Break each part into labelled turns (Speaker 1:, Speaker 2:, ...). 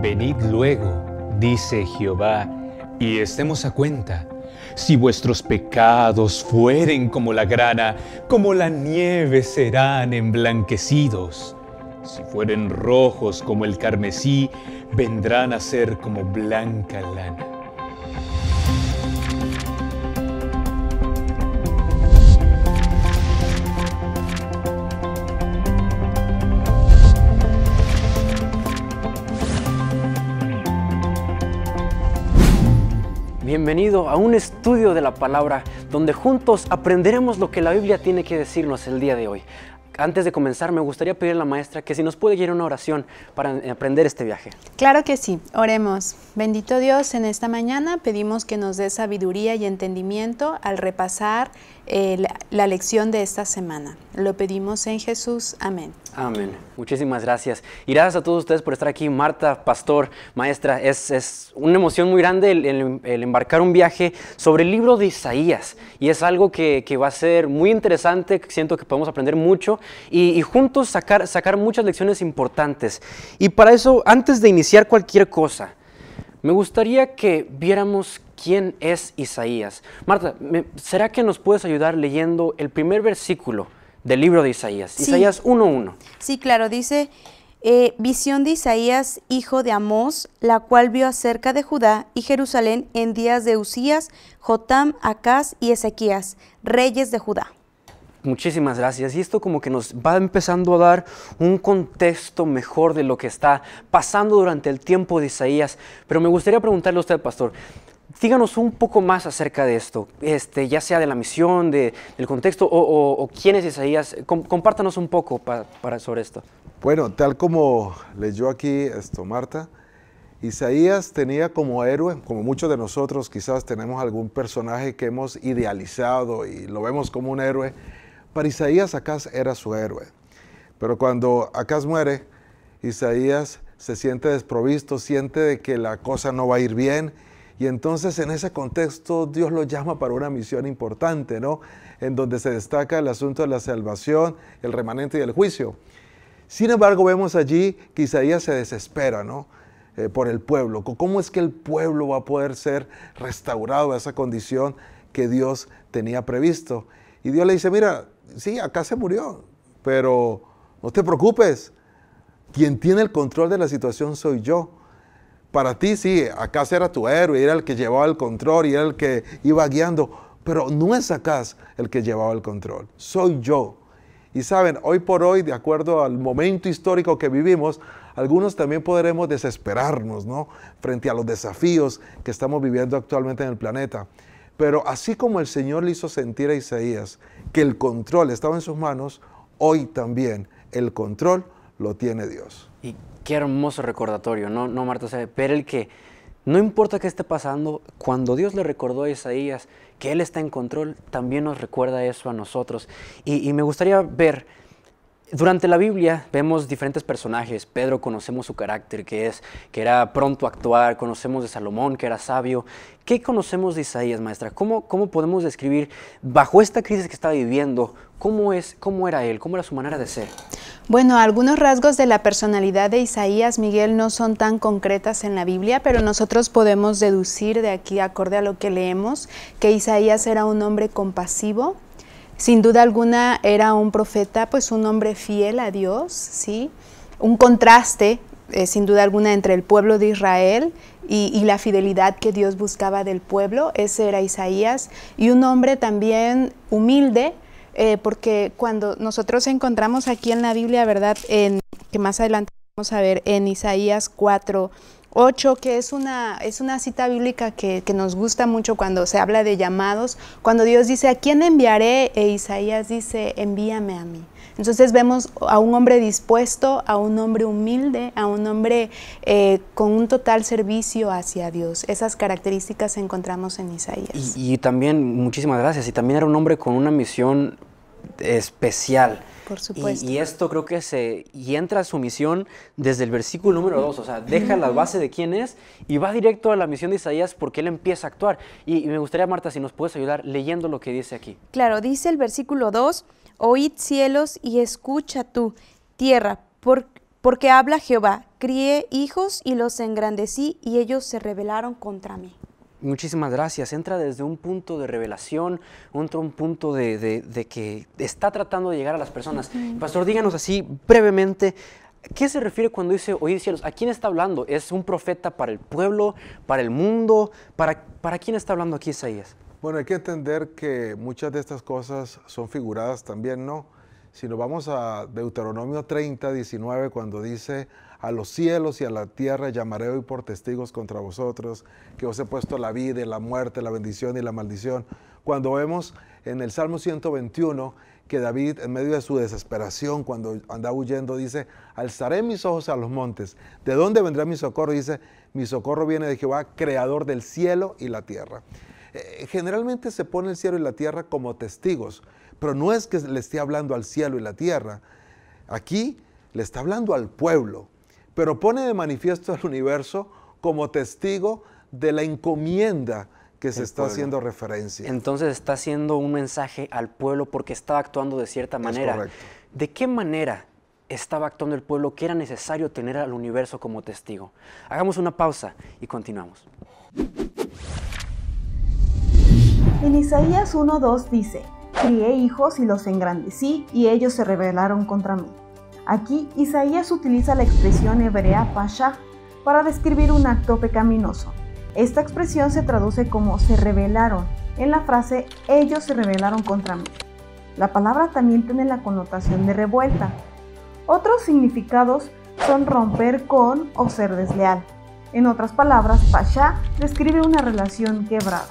Speaker 1: Venid luego, dice Jehová, y estemos a cuenta. Si vuestros pecados fueren como la grana, como la nieve serán emblanquecidos. Si fueren rojos como el carmesí, vendrán a ser como blanca lana.
Speaker 2: Bienvenido a un estudio de la palabra donde juntos aprenderemos lo que la Biblia tiene que decirnos el día de hoy antes de comenzar, me gustaría pedir a la maestra que si nos puede guiar una oración para eh, aprender este viaje.
Speaker 3: Claro que sí, oremos. Bendito Dios, en esta mañana pedimos que nos dé sabiduría y entendimiento al repasar eh, la, lección de esta semana. Lo pedimos en Jesús. Amén.
Speaker 2: Amén. Muchísimas gracias. Y gracias a todos ustedes por estar aquí. Marta, pastor, maestra, es, una emoción muy grande el, embarcar un viaje sobre el libro de Isaías. Y es algo que, que va a ser muy interesante. Siento que podemos aprender mucho y, juntos sacar, sacar muchas lecciones importantes. Y para eso, antes de iniciar cualquier cosa, me gustaría que viéramos quién es Isaías. Marta, ¿será que nos puedes ayudar leyendo el primer versículo del libro de Isaías? Isaías 1.1.
Speaker 4: Sí, claro, dice, eh, visión de Isaías, hijo de Amós, la cual vio acerca de Judá y Jerusalén en días de Usías, Jotam, Acaz y Ezequías, reyes de Judá.
Speaker 2: Muchísimas gracias. Y esto como que nos va empezando a dar un contexto mejor de lo que está pasando durante el tiempo de Isaías. Pero me gustaría preguntarle a usted, pastor, díganos un poco más acerca de esto, este, ya sea de la misión, del contexto o, quién es Isaías. compártanos un poco para sobre esto.
Speaker 5: Bueno, tal como leyó aquí esto Marta, Isaías tenía como héroe, como muchos de nosotros quizás tenemos algún personaje que hemos idealizado y lo vemos como un héroe para Isaías, Acaz era su héroe. Pero cuando Acaz muere, Isaías se siente desprovisto, siente de que la cosa no va a ir bien. Y entonces en ese contexto Dios lo llama para una misión importante, ¿no? En donde se destaca el asunto de la salvación, el remanente y el juicio. Sin embargo, vemos allí que Isaías se desespera, ¿no? Eh, por el pueblo. ¿Cómo es que el pueblo va a poder ser restaurado a esa condición que Dios tenía previsto? Y Dios le dice, mira, sí, acá se murió, pero no te preocupes, quien tiene el control de la situación soy yo. Para ti, sí, acá era tu héroe, era el que llevaba el control y era el que iba guiando, pero no es acá el que llevaba el control, soy yo. Y saben, hoy por hoy, de acuerdo al momento histórico que vivimos, algunos también podremos desesperarnos, ¿no? Frente a los desafíos que estamos viviendo actualmente en el planeta. Pero así como el Señor le hizo sentir a Isaías que el control estaba en sus manos, hoy también el control lo tiene Dios. Y qué hermoso
Speaker 2: recordatorio, ¿no, no Marta? pero el que no importa qué esté pasando, cuando Dios le recordó a Isaías que Él está en control, también nos recuerda eso a nosotros. y me gustaría ver durante la Biblia vemos diferentes personajes. Pedro conocemos su carácter, que es que era pronto a actuar, conocemos de Salomón, que era sabio. ¿Qué conocemos de Isaías, maestra? ¿Cómo, podemos describir, bajo esta crisis que estaba viviendo, cómo, es, cómo era él, cómo era su manera de ser?
Speaker 3: Bueno, algunos rasgos de la personalidad de Isaías Miguel no son tan concretas en la Biblia, pero nosotros podemos deducir de aquí, acorde a lo que leemos, que Isaías era un hombre compasivo, sin duda alguna era un profeta, pues un hombre fiel a Dios, ¿sí? Un contraste, eh, sin duda alguna, entre el pueblo de Israel y, la fidelidad que Dios buscaba del pueblo, ese era Isaías, y un hombre también humilde, eh, porque cuando nosotros encontramos aquí en la Biblia, ¿verdad? En, que más adelante vamos a ver en Isaías 4, 8, que es una, es una cita bíblica que, nos gusta mucho cuando se habla de llamados, cuando Dios dice, ¿a quién enviaré? E Isaías dice, envíame a mí. Entonces vemos a un hombre dispuesto, a un hombre humilde, a un hombre eh, con un total servicio hacia Dios. Esas características encontramos en Isaías.
Speaker 2: Y, y también, muchísimas gracias, y también era un hombre con una misión especial. Por supuesto. Y, esto creo que se. Y entra a su misión desde el versículo número 2. O sea, deja la base de quién es y va directo a la misión de Isaías porque él empieza a actuar. Y, me gustaría, Marta, si nos puedes ayudar leyendo lo que dice aquí.
Speaker 4: Claro, dice el versículo 2: Oíd cielos y escucha tú, tierra, porque habla Jehová. Crié hijos y los engrandecí y ellos se rebelaron contra mí.
Speaker 2: Muchísimas gracias. Entra desde un punto de revelación, entra un punto de, que está tratando de llegar a las personas. Pastor, díganos así brevemente, ¿qué se refiere cuando dice oír cielos? ¿A quién está hablando? ¿Es un profeta para el pueblo, para el mundo? ¿Para, para quién está hablando aquí Isaías?
Speaker 5: Bueno, hay que entender que muchas de estas cosas son figuradas también, ¿no? Si nos vamos a Deuteronomio 30, 19, cuando dice, a los cielos y a la tierra llamaré hoy por testigos contra vosotros, que os he puesto la vida y la muerte, la bendición y la maldición. Cuando vemos en el Salmo 121 que David, en medio de su desesperación, cuando anda huyendo, dice, alzaré mis ojos a los montes. ¿De dónde vendrá mi socorro? Dice, mi socorro viene de Jehová, creador del cielo y la tierra. Eh, generalmente se pone el cielo y la tierra como testigos, pero no es que le esté hablando al cielo y la tierra. Aquí le está hablando al pueblo pero pone de manifiesto al universo como testigo de la encomienda que se está haciendo referencia.
Speaker 2: Entonces está haciendo un mensaje al pueblo porque estaba actuando de cierta manera. ¿De qué manera estaba actuando el pueblo que era necesario tener al universo como testigo? Hagamos una pausa y continuamos.
Speaker 6: En Isaías 1.2 dice, crié hijos y los engrandecí y ellos se rebelaron contra mí. Aquí Isaías utiliza la expresión hebrea pasha para describir un acto pecaminoso. Esta expresión se traduce como se rebelaron en la frase ellos se rebelaron contra mí. La palabra también tiene la connotación de revuelta. Otros significados son romper con o ser desleal. En otras palabras, pasha describe una relación quebrada.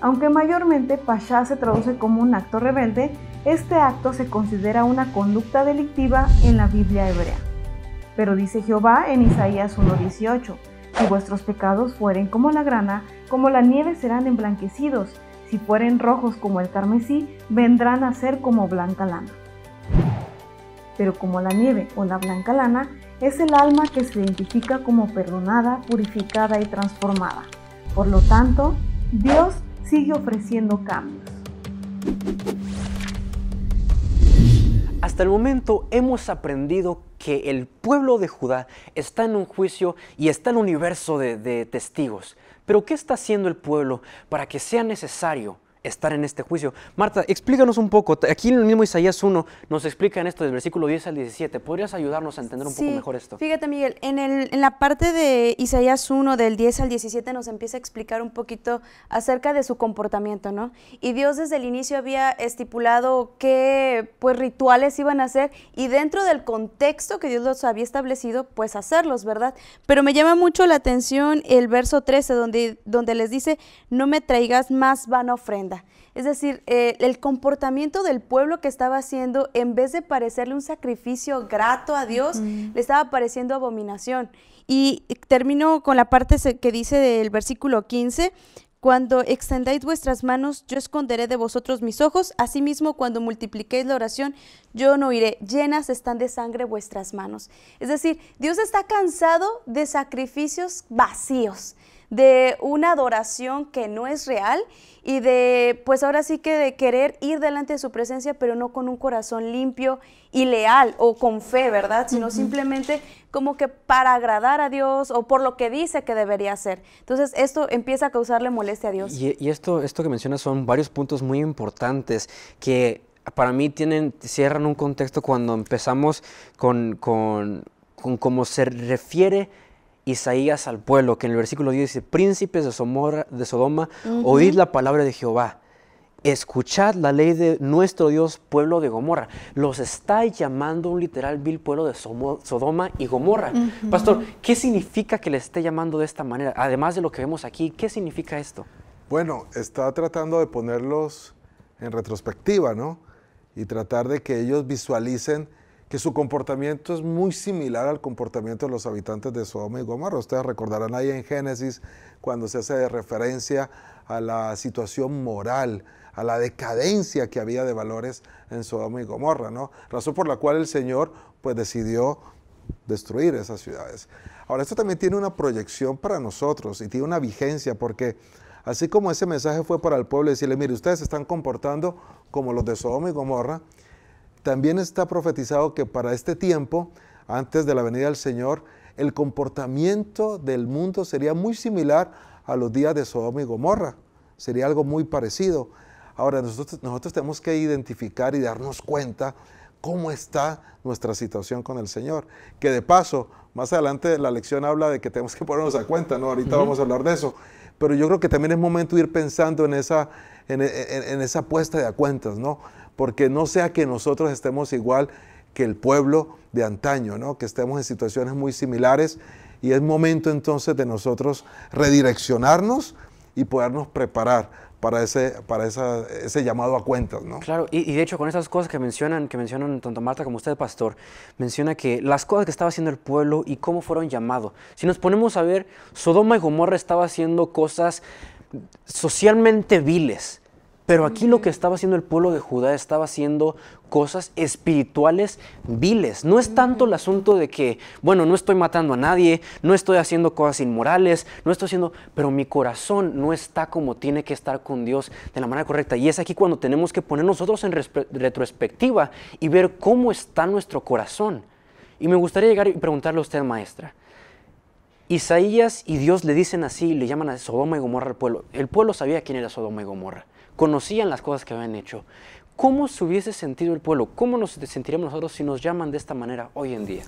Speaker 6: Aunque mayormente pasha se traduce como un acto rebelde, este acto se considera una conducta delictiva en la Biblia hebrea. Pero dice Jehová en Isaías 1.18, si vuestros pecados fueren como la grana, como la nieve serán emblanquecidos, si fueren rojos como el carmesí, vendrán a ser como blanca lana. Pero como la nieve o la blanca lana, es el alma que se identifica como perdonada, purificada y transformada. Por lo tanto, Dios sigue ofreciendo cambios.
Speaker 2: Hasta el momento hemos aprendido que el pueblo de Judá está en un juicio y está en un universo de testigos. Pero ¿qué está haciendo el pueblo para que sea necesario estar en este juicio. Marta, explícanos un poco. Aquí en el mismo Isaías 1 nos explica en esto del versículo 10 al 17. ¿Podrías ayudarnos a entender un poco mejor esto? Fíjate,
Speaker 4: Miguel, en, la parte de Isaías 1 del 10 al 17 nos empieza a explicar un poquito acerca de su comportamiento, ¿no? Y Dios desde el inicio había estipulado qué pues, rituales iban a hacer y dentro del contexto que Dios los había establecido, pues hacerlos, ¿verdad? Pero me llama mucho la atención el verso 13 donde, donde les dice, no me traigas más vano ofrenda. Es decir, eh, el comportamiento del pueblo que estaba haciendo, en vez de parecerle un sacrificio grato a Dios, le estaba pareciendo abominación. Y termino con la parte que dice del versículo 15, cuando extendáis vuestras manos, yo esconderé de vosotros mis ojos. Asimismo, cuando multipliquéis la oración, yo no iré. Llenas están de sangre vuestras manos. Es decir, Dios está cansado de sacrificios vacíos de una adoración que no es real y de, pues ahora sí que de querer ir delante de su presencia, pero no con un corazón limpio y leal o con fe, ¿verdad? Sino simplemente como que para agradar a Dios o por lo que dice que debería hacer. Entonces esto empieza a causarle molestia a Dios.
Speaker 2: Y, esto, esto que mencionas son varios puntos muy importantes que para mí tienen, cierran un contexto cuando empezamos con, con cómo se refiere Isaías al pueblo, que en el versículo 10 dice, príncipes de, Sodoma, oíd la palabra de Jehová, escuchad la ley de nuestro Dios, pueblo de Gomorra. Los está llamando un literal vil pueblo de Sodoma y Gomorra. Pastor, ¿qué significa que le esté llamando de esta manera? Además de lo que vemos aquí, ¿qué significa esto?
Speaker 5: Bueno, está tratando de ponerlos en retrospectiva, ¿no? Y tratar de que ellos visualicen que su comportamiento es muy similar al comportamiento de los habitantes de Sodoma y Gomorra. Ustedes recordarán ahí en Génesis cuando se hace referencia a la situación moral, a la decadencia que había de valores en Sodoma y Gomorra, ¿no? Razón por la cual el Señor pues decidió destruir esas ciudades. Ahora, esto también tiene una proyección para nosotros y tiene una vigencia porque así como ese mensaje fue para el pueblo, decirle, mire, ustedes se están comportando como los de Sodoma y Gomorra, también está profetizado que para este tiempo, antes de la venida del Señor, el comportamiento del mundo sería muy similar a los días de Sodoma y Gomorra. Sería algo muy parecido. Ahora, nosotros, nosotros tenemos que identificar y darnos cuenta cómo está nuestra situación con el Señor. Que de paso, más adelante la lección habla de que tenemos que ponernos a cuenta, ¿no? Ahorita vamos a hablar de eso. Pero yo creo que también es momento de ir pensando en esa, en, en esa puesta de a cuentas, ¿no? porque no sea que nosotros estemos igual que el pueblo de antaño, ¿no? que estemos en situaciones muy similares y es momento entonces de nosotros redireccionarnos y podernos preparar para ese, para ese llamado a cuentas, ¿no?
Speaker 2: Claro, y, de hecho con esas cosas que mencionan, que mencionan tanto Marta como usted, Pastor, menciona que las cosas que estaba haciendo el pueblo y cómo fueron llamados. Si nos ponemos a ver, Sodoma y Gomorra estaba haciendo cosas socialmente viles, pero aquí lo que estaba haciendo el pueblo de Judá estaba haciendo cosas espirituales viles. No es tanto el asunto de que, bueno, no estoy matando a nadie, no estoy haciendo cosas inmorales, no estoy haciendo, pero mi corazón no está como tiene que estar con Dios de la manera correcta. Y es aquí cuando tenemos que poner nosotros en retrospectiva y ver cómo está nuestro corazón. Y me gustaría llegar y preguntarle a usted, maestra. Isaías y Dios le dicen así, le llaman a Sodoma y Gomorra al pueblo. El pueblo sabía quién era Sodoma y Gomorra conocían las cosas que habían hecho. ¿Cómo se hubiese sentido el pueblo? ¿Cómo nos sentiríamos nosotros si nos llaman de esta manera hoy en día?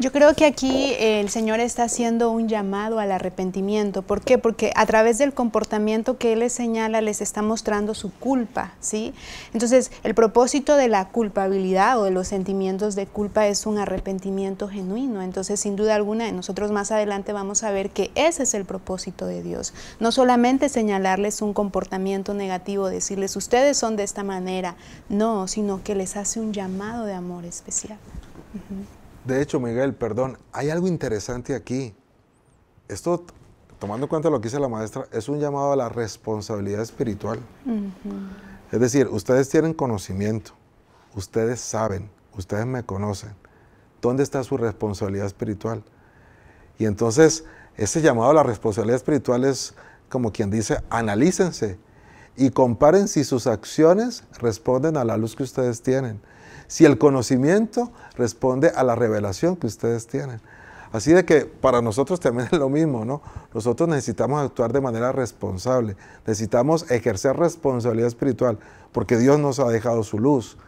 Speaker 3: Yo creo que aquí el Señor está haciendo un llamado al arrepentimiento. ¿Por qué? Porque a través del comportamiento que Él les señala, les está mostrando su culpa, ¿sí? Entonces, el propósito de la culpabilidad o de los sentimientos de culpa es un arrepentimiento genuino. Entonces, sin duda alguna, nosotros más adelante vamos a ver que ese es el propósito de Dios. No solamente señalarles un comportamiento negativo, decirles, ustedes son de esta manera, no, sino que les hace un llamado de amor especial.
Speaker 5: De hecho, Miguel, perdón, hay algo interesante aquí. Esto, tomando en cuenta lo que dice la maestra, es un llamado a la responsabilidad espiritual. Es decir, ustedes tienen conocimiento, ustedes saben, ustedes me conocen. ¿Dónde está su responsabilidad espiritual? Y entonces, ese llamado a la responsabilidad espiritual es como quien dice, analícense y comparen si sus acciones responden a la luz que ustedes tienen, si el conocimiento responde a la revelación que ustedes tienen. Así de que para nosotros también es lo mismo, ¿no? Nosotros necesitamos actuar de manera responsable, necesitamos ejercer responsabilidad espiritual, porque Dios nos ha dejado su luz,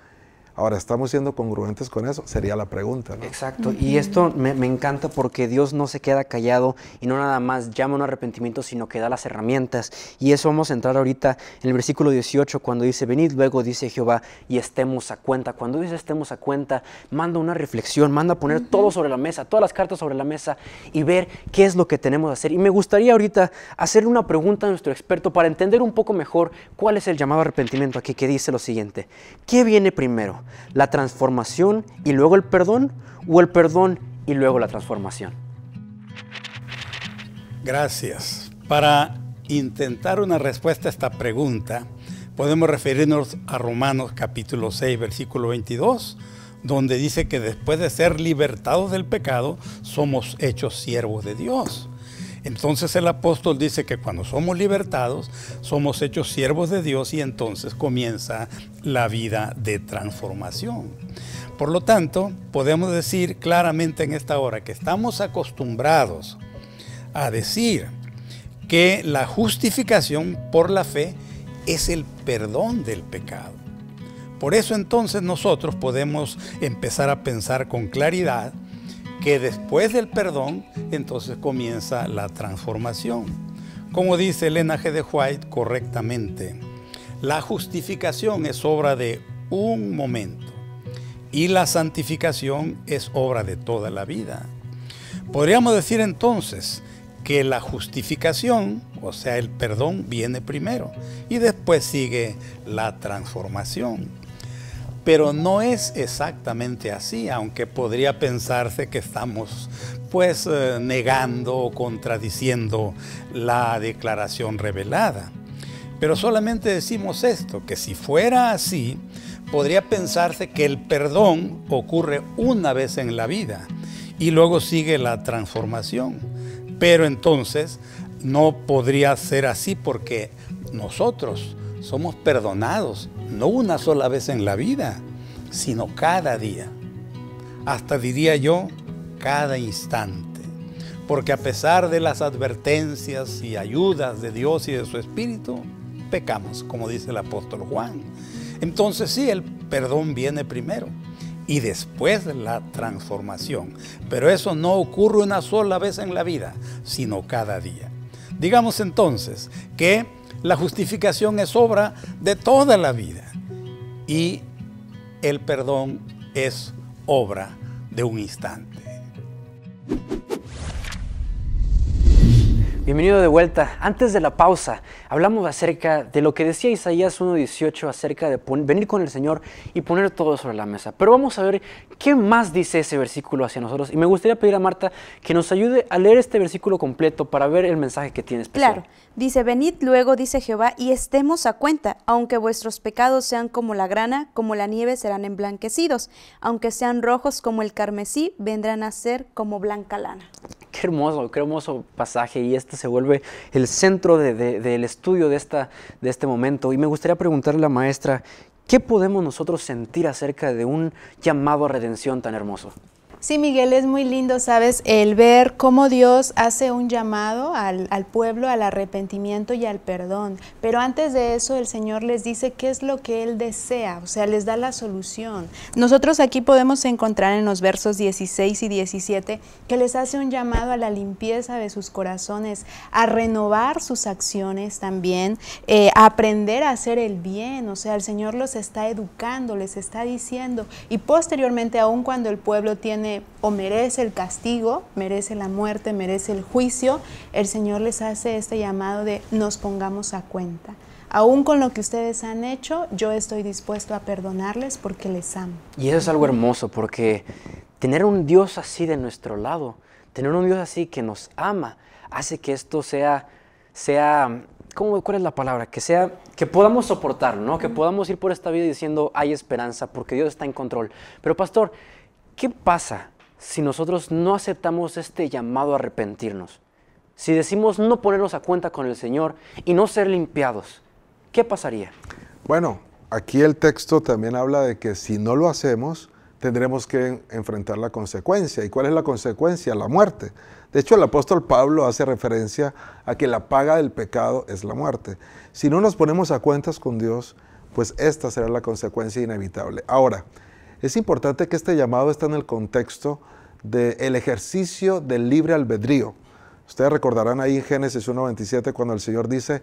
Speaker 5: Ahora, ¿estamos siendo congruentes con eso? Sería la pregunta. Exacto. Y esto me, encanta porque Dios no se queda callado
Speaker 2: y no nada más llama un arrepentimiento, sino que da las herramientas. Y eso vamos a entrar ahorita en el versículo 18 cuando dice, venid luego, dice Jehová, y estemos a cuenta. Cuando dice estemos a cuenta, manda una reflexión, manda poner todo sobre la mesa, todas las cartas sobre la mesa y ver qué es lo que tenemos que hacer. Y me gustaría ahorita hacerle una pregunta a nuestro experto para entender un poco mejor cuál es el llamado arrepentimiento aquí que dice lo siguiente. ¿Qué viene primero? la transformación y luego el perdón o el perdón y luego la transformación.
Speaker 1: Gracias. Para intentar una respuesta a esta pregunta, podemos referirnos a Romanos capítulo 6, versículo 22, donde dice que después de ser libertados del pecado, somos hechos siervos de Dios. Entonces el apóstol dice que cuando somos libertados, somos hechos siervos de Dios y entonces comienza la vida de transformación. Por lo tanto, podemos decir claramente en esta hora que estamos acostumbrados a decir que la justificación por la fe es el perdón del pecado. Por eso entonces nosotros podemos empezar a pensar con claridad que después del perdón, entonces comienza la transformación. Como dice Elena G. de White correctamente, la justificación es obra de un momento y la santificación es obra de toda la vida. Podríamos decir entonces que la justificación, o sea, el perdón, viene primero y después sigue la transformación. Pero no es exactamente así, aunque podría pensarse que estamos pues eh, negando o contradiciendo la declaración revelada. Pero solamente decimos esto, que si fuera así, podría pensarse que el perdón ocurre una vez en la vida y luego sigue la transformación. Pero entonces no podría ser así porque nosotros somos perdonados no una sola vez en la vida, sino cada día. Hasta diría yo, cada instante. Porque a pesar de las advertencias y ayudas de Dios y de su Espíritu, pecamos, como dice el apóstol Juan. Entonces sí, el perdón viene primero y después la transformación. Pero eso no ocurre una sola vez en la vida, sino cada día. Digamos entonces que la justificación es obra de toda la vida y el perdón es obra de un instante.
Speaker 2: Bienvenido de vuelta. Antes de la pausa, hablamos acerca de lo que decía Isaías 1.18 acerca de venir con el Señor y poner todo sobre la mesa. Pero vamos a ver qué más dice ese versículo hacia nosotros. Y me gustaría pedir a Marta que nos ayude a leer este versículo completo para ver el mensaje que tiene. Especial. Claro,
Speaker 4: dice, venid luego, dice Jehová, y estemos a cuenta, aunque vuestros pecados sean como la grana, como la nieve serán emblanquecidos, aunque sean rojos como el carmesí, vendrán a ser como blanca lana.
Speaker 2: Qué hermoso, qué hermoso pasaje. Y este se vuelve el centro del estudio de, esta, de este momento. Y me gustaría preguntarle a la maestra, ¿qué podemos nosotros sentir acerca de un llamado a redención tan hermoso?
Speaker 3: Sí, Miguel, es muy lindo, ¿sabes? El ver cómo Dios hace un llamado al, pueblo al arrepentimiento y al perdón. Pero antes de eso, el Señor les dice qué es lo que Él desea, o sea, les da la solución. Nosotros aquí podemos encontrar en los versos 16 y 17 que les hace un llamado a la limpieza de sus corazones, a renovar sus acciones también, eh, a aprender a hacer el bien, o sea, el Señor los está educando, les está diciendo. Y posteriormente, aun cuando el pueblo tiene o merece el castigo, merece la muerte, merece el juicio, el Señor les hace este llamado de nos pongamos a cuenta. Aún con lo que ustedes han hecho, yo estoy dispuesto a perdonarles porque les amo.
Speaker 2: Y eso es algo hermoso porque tener un Dios así de nuestro lado, tener un Dios así que nos ama, hace que esto sea, sea ¿cómo, ¿cuál es la palabra? Que sea, que podamos soportar ¿no? Que podamos ir por esta vida diciendo, hay esperanza porque Dios está en control. Pero pastor, ¿Qué pasa si nosotros no aceptamos este llamado a arrepentirnos? Si decimos no ponernos a cuenta con el Señor y no ser limpiados, ¿qué pasaría?
Speaker 5: Bueno, aquí el texto también habla de que si no lo hacemos, tendremos que enfrentar la consecuencia. ¿Y cuál es la consecuencia? La muerte. De hecho, el apóstol Pablo hace referencia a que la paga del pecado es la muerte. Si no nos ponemos a cuentas con Dios, pues esta será la consecuencia inevitable. Ahora, es importante que este llamado está en el contexto del el ejercicio del libre albedrío. Ustedes recordarán ahí en Génesis 1.27 cuando el Señor dice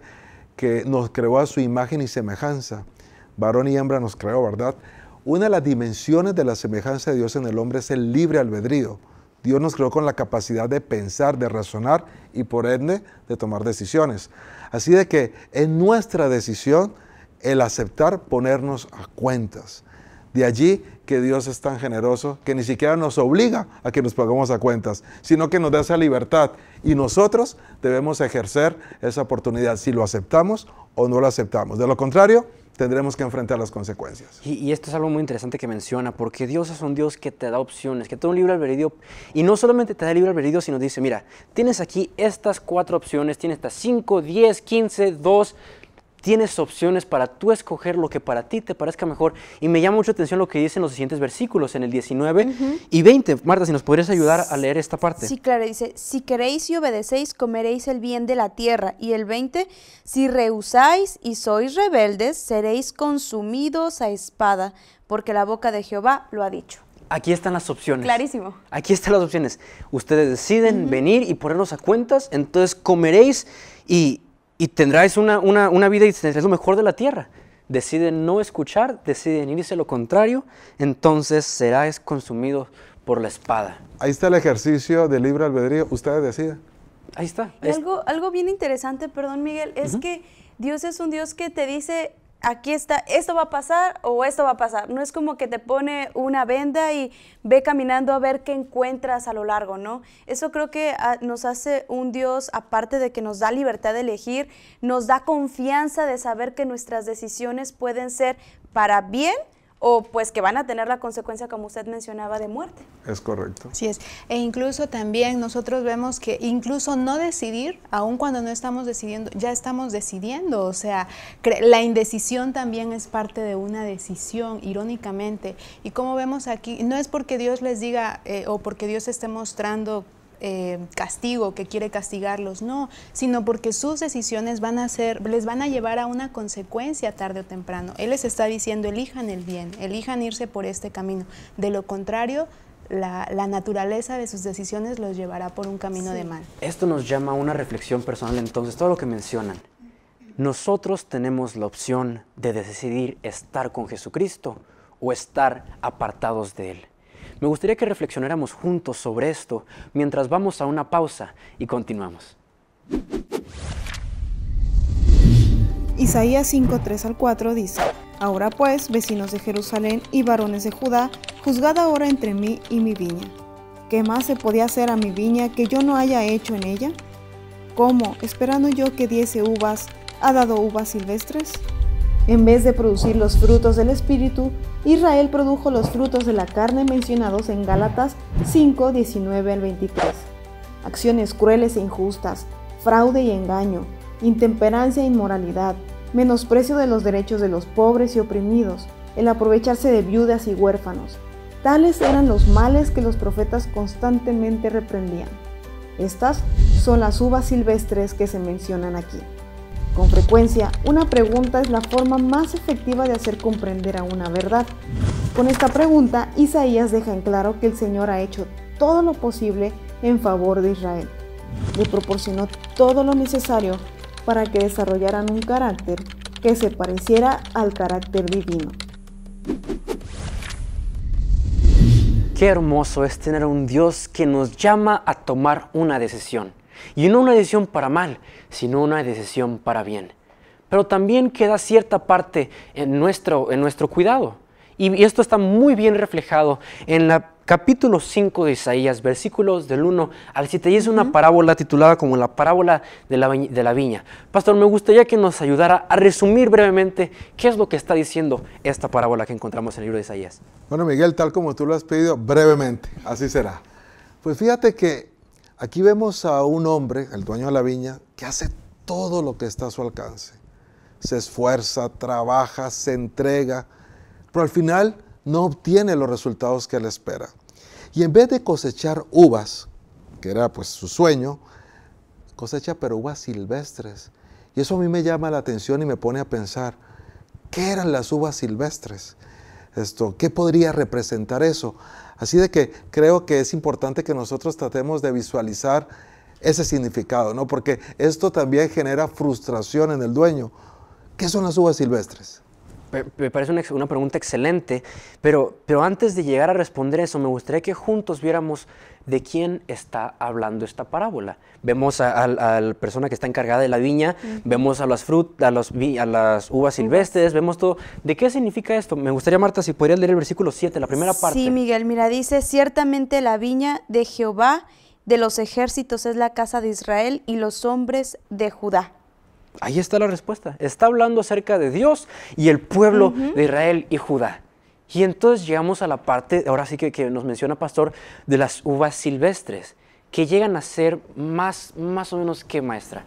Speaker 5: que nos creó a su imagen y semejanza. Varón y hembra nos creó, ¿verdad? Una de las dimensiones de la semejanza de Dios en el hombre es el libre albedrío. Dios nos creó con la capacidad de pensar, de razonar y por ende de tomar decisiones. Así de que es nuestra decisión el aceptar ponernos a cuentas. De allí que Dios es tan generoso que ni siquiera nos obliga a que nos paguemos a cuentas, sino que nos da esa libertad y nosotros debemos ejercer esa oportunidad si lo aceptamos o no lo aceptamos. De lo contrario, tendremos que enfrentar las consecuencias.
Speaker 2: Y, esto es algo muy interesante que menciona, porque Dios es un Dios que te da opciones, que te da un libre albedrío, y no solamente te da libre albedrío, sino dice, mira, tienes aquí estas cuatro opciones, tienes estas cinco, diez, quince, dos, tienes opciones para tú escoger lo que para ti te parezca mejor. Y me llama mucho atención lo que dicen los siguientes versículos, en el 19 y 20. Marta, si nos podrías ayudar a leer esta parte. Sí,
Speaker 4: claro, dice, si queréis y obedecéis, comeréis el bien de la tierra. Y el 20, si rehusáis y sois rebeldes, seréis consumidos a espada, porque la boca de Jehová lo ha dicho
Speaker 2: aquí están las opciones. Clarísimo. Aquí están las opciones. Ustedes deciden venir y ponernos a cuentas, entonces comeréis y y tendráis una, una, vida y es lo mejor de la tierra. Deciden no escuchar, deciden irse lo contrario, entonces seráis consumidos por la espada.
Speaker 5: Ahí está el ejercicio de libre albedrío, ustedes deciden. Ahí está.
Speaker 4: algo, bien interesante, perdón Miguel, es que Dios es un Dios que te dice, aquí está, esto va a pasar o esto va a pasar. No es como que te pone una venda y ve caminando a ver qué encuentras a lo largo, ¿no? Eso creo que ah, nos hace un Dios, aparte de que nos da libertad de elegir, nos da confianza de saber que nuestras decisiones pueden ser para bien o pues que van a tener la consecuencia, como usted mencionaba,
Speaker 3: de muerte.
Speaker 5: Es correcto.
Speaker 3: Así es. E incluso también nosotros vemos que incluso no decidir, aun cuando no estamos decidiendo, ya estamos decidiendo. O sea, la indecisión también es parte de una decisión, irónicamente. Y como vemos aquí, no es porque Dios les diga eh, o porque Dios esté mostrando eh, castigo, que quiere castigarlos, no, sino porque sus decisiones van a ser, les van a llevar a una consecuencia tarde o temprano. Él les está diciendo, elijan el bien, elijan irse por este camino. De lo contrario, la, naturaleza de sus decisiones los llevará por un camino de mal.
Speaker 2: Esto nos llama a una reflexión personal, entonces, todo lo que mencionan. Nosotros tenemos la opción de decidir estar con Jesucristo o estar apartados de Él. Me gustaría que reflexionáramos juntos sobre esto mientras vamos a una pausa y continuamos.
Speaker 6: Isaías 5, 3 al 4 dice, Ahora pues, vecinos de Jerusalén y varones de Judá, juzgad ahora entre mí y mi viña. ¿Qué más se podía hacer a mi viña que yo no haya hecho en ella? ¿Cómo, esperando yo que diese uvas, ha dado uvas silvestres? En vez de producir los frutos del Espíritu, Israel produjo los frutos de la carne mencionados en Gálatas 5, 19 al 23. Acciones crueles e injustas, fraude y engaño, intemperancia e inmoralidad, menosprecio de los derechos de los pobres y oprimidos, el aprovecharse de viudas y huérfanos. Tales eran los males que los profetas constantemente reprendían. Estas son las uvas silvestres que se mencionan aquí. Con frecuencia, una pregunta es la forma más efectiva de hacer comprender a una verdad. Con esta pregunta, Isaías deja en claro que el Señor ha hecho todo lo posible en favor de Israel. Le proporcionó todo lo necesario para que desarrollaran un carácter que se pareciera al carácter divino.
Speaker 2: Qué hermoso es tener un Dios que nos llama a tomar una decisión. Y no una decisión para mal, sino una decisión para bien. Pero también queda cierta parte en nuestro, en nuestro cuidado. Y esto está muy bien reflejado en la capítulo 5 de Isaías, versículos del 1 al 7, y es una parábola titulada como la parábola de la, de la, viña. Pastor, me gustaría que nos ayudara a resumir brevemente qué es lo que está diciendo esta parábola que encontramos en el libro de Isaías.
Speaker 5: Bueno, Miguel, tal como tú lo has pedido, brevemente, así será. Pues fíjate que Aquí vemos a un hombre, el dueño de la viña, que hace todo lo que está a su alcance. Se esfuerza, trabaja, se entrega, pero al final no obtiene los resultados que él espera. Y en vez de cosechar uvas, que era pues su sueño, cosecha pero uvas silvestres. Y eso a mí me llama la atención y me pone a pensar, ¿qué eran las uvas silvestres? Esto, ¿qué podría representar eso? Así de que creo que es importante que nosotros tratemos de visualizar ese significado, ¿no? Porque esto también genera frustración en el dueño. ¿Qué son las uvas silvestres?
Speaker 2: me parece una, pregunta excelente, pero, pero antes de llegar a responder eso, me gustaría que juntos viéramos de quién está hablando esta parábola. Vemos a, la persona que está encargada de la viña, vemos a las, frutas, a, los, a las uvas silvestres, vemos todo. ¿De qué significa esto? Me gustaría, Marta, si podrías leer el versículo 7, la primera parte. Sí,
Speaker 4: Miguel, mira, dice, ciertamente la viña de Jehová de los ejércitos es la casa de Israel y los hombres de Judá.
Speaker 2: Ahí está la respuesta. Está hablando acerca de Dios y el pueblo de Israel y Judá. Y entonces llegamos a la parte, ahora sí que, nos menciona Pastor, de las uvas silvestres, que llegan a ser más, más o menos que maestra.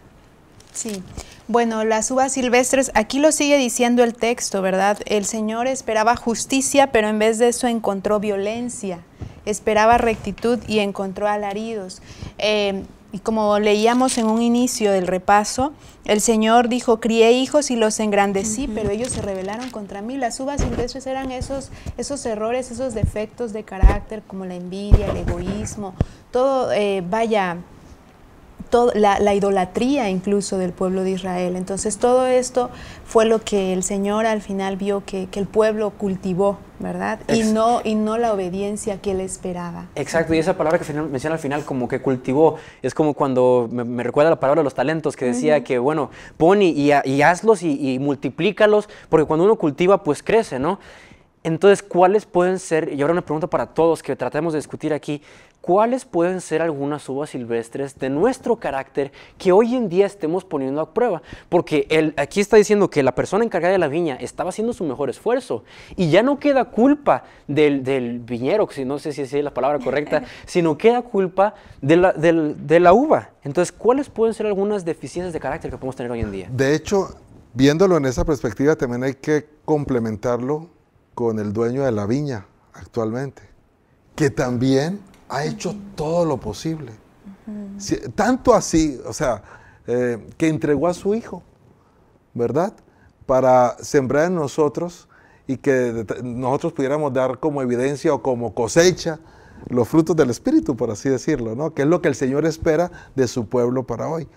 Speaker 3: Sí, bueno, las uvas silvestres, aquí lo sigue diciendo el texto, ¿verdad? El Señor esperaba justicia, pero en vez de eso encontró violencia, esperaba rectitud y encontró alaridos. Eh, y como leíamos en un inicio del repaso, el Señor dijo, crié hijos y los engrandecí, pero ellos se rebelaron contra mí. Las uvas silvestres eran esos, esos errores, esos defectos de carácter como la envidia, el egoísmo, todo, eh, vaya, la, idolatría incluso del pueblo de Israel. Entonces todo esto fue lo que el Señor al final vio que, el pueblo cultivó, ¿verdad? Y no, y no la obediencia que él esperaba.
Speaker 2: Exacto, y esa palabra que menciona al final como que cultivó, es como cuando me, recuerda la palabra de los talentos que decía que, bueno, pon y, hazlos y, y multiplícalos, porque cuando uno cultiva pues crece, ¿no? Entonces, ¿cuáles pueden ser? Y ahora una pregunta para todos que tratemos de discutir aquí. ¿Cuáles pueden ser algunas uvas silvestres de nuestro carácter que hoy en día estemos poniendo a prueba? Porque él, aquí está diciendo que la persona encargada de la viña estaba haciendo su mejor esfuerzo y ya no queda culpa del, viñero, si no sé si es la palabra correcta, sino queda culpa de la, de la uva. Entonces, ¿cuáles pueden ser algunas deficiencias de carácter que podemos tener hoy en día?
Speaker 5: De hecho, viéndolo en esa perspectiva, también hay que complementarlo con el dueño de la viña actualmente, que también ha hecho todo lo posible. tanto así, o sea, eh, que entregó a su hijo, ¿verdad? Para sembrar en nosotros y que nosotros pudiéramos dar como evidencia o como cosecha los frutos del Espíritu, por así decirlo, ¿no? Que es lo que el Señor espera de su pueblo para hoy.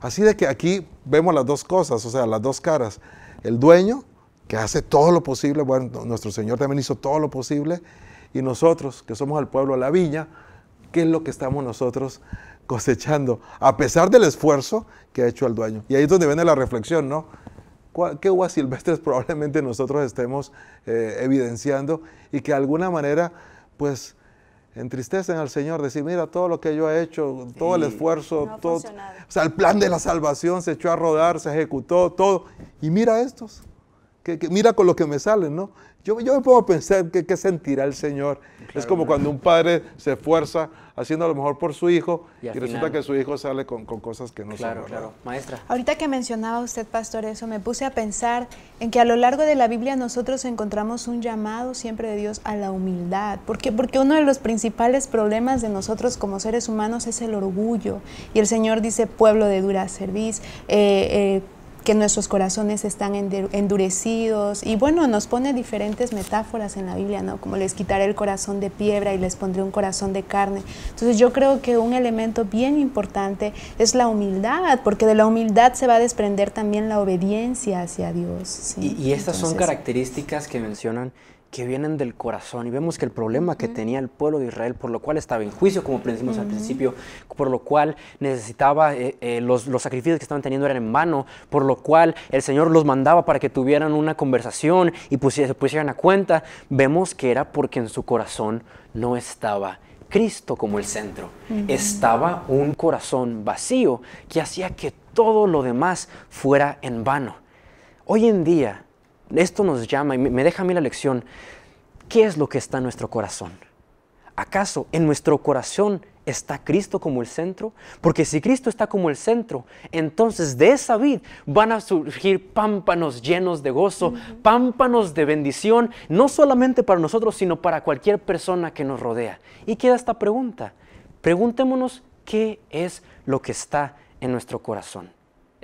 Speaker 5: Así de que aquí vemos las dos cosas, o sea, las dos caras. El dueño, que hace todo lo posible, bueno, nuestro Señor también hizo todo lo posible, y nosotros, que somos al pueblo, a la viña, ¿qué es lo que estamos nosotros cosechando? A pesar del esfuerzo que ha hecho el dueño. Y ahí es donde viene la reflexión, ¿no? ¿Qué uvas silvestres probablemente nosotros estemos eh, evidenciando y que de alguna manera, pues, entristecen al Señor, decir, mira todo lo que yo he hecho, todo el esfuerzo, todo, o sea, el plan de la salvación se echó a rodar, se ejecutó, todo. Y mira estos, mira con lo que me salen, ¿no? Yo, yo me puedo pensar qué sentirá el Señor. es como cuando un padre se esfuerza haciendo lo mejor por su hijo y, resulta que su hijo sale con, con cosas que no claro, son. Claro, claro. Maestra.
Speaker 3: Ahorita que mencionaba usted, pastor, eso me puse a pensar en que a lo largo de la Biblia nosotros encontramos un llamado siempre de Dios a la humildad. ¿Por qué? Porque uno de los principales problemas de nosotros como seres humanos es el orgullo. Y el Señor dice, pueblo de dura serviz, eh, eh que nuestros corazones están endurecidos. Y bueno, nos pone diferentes metáforas en la Biblia, ¿no? Como les quitaré el corazón de piedra y les pondré un corazón de carne. Entonces yo creo que un elemento bien importante es la humildad, porque de la humildad se va a desprender también la obediencia hacia Dios. Y, estas son
Speaker 2: características que mencionan que vienen del corazón. Y vemos que el problema que tenía el pueblo de Israel, por lo cual estaba en juicio, como decimos al principio, por lo cual necesitaba, eh, eh, los, sacrificios que estaban teniendo eran en vano, por lo cual el Señor los mandaba para que tuvieran una conversación y se pusieran a cuenta, vemos que era porque en su corazón no estaba Cristo como el centro. Estaba un corazón vacío que hacía que todo lo demás fuera en vano. Hoy en día, esto nos llama y me deja a mí la lección. ¿Qué es lo que está en nuestro corazón? ¿Acaso en nuestro corazón está Cristo como el centro? Porque si Cristo está como el centro, entonces de esa vid van a surgir pámpanos llenos de gozo, pámpanos de bendición, no solamente para nosotros, sino para cualquier persona que nos rodea. Y queda esta pregunta. Preguntémonos qué es lo que está en nuestro corazón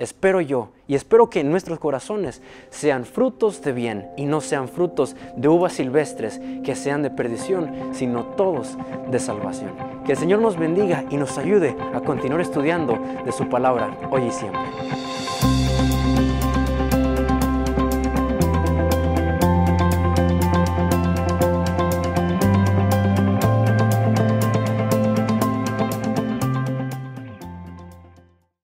Speaker 2: espero yo y espero que nuestros corazones sean frutos de bien y no sean frutos de uvas silvestres que sean de perdición, sino todos de salvación. Que el Señor nos bendiga y nos ayude a continuar estudiando de su palabra hoy y siempre.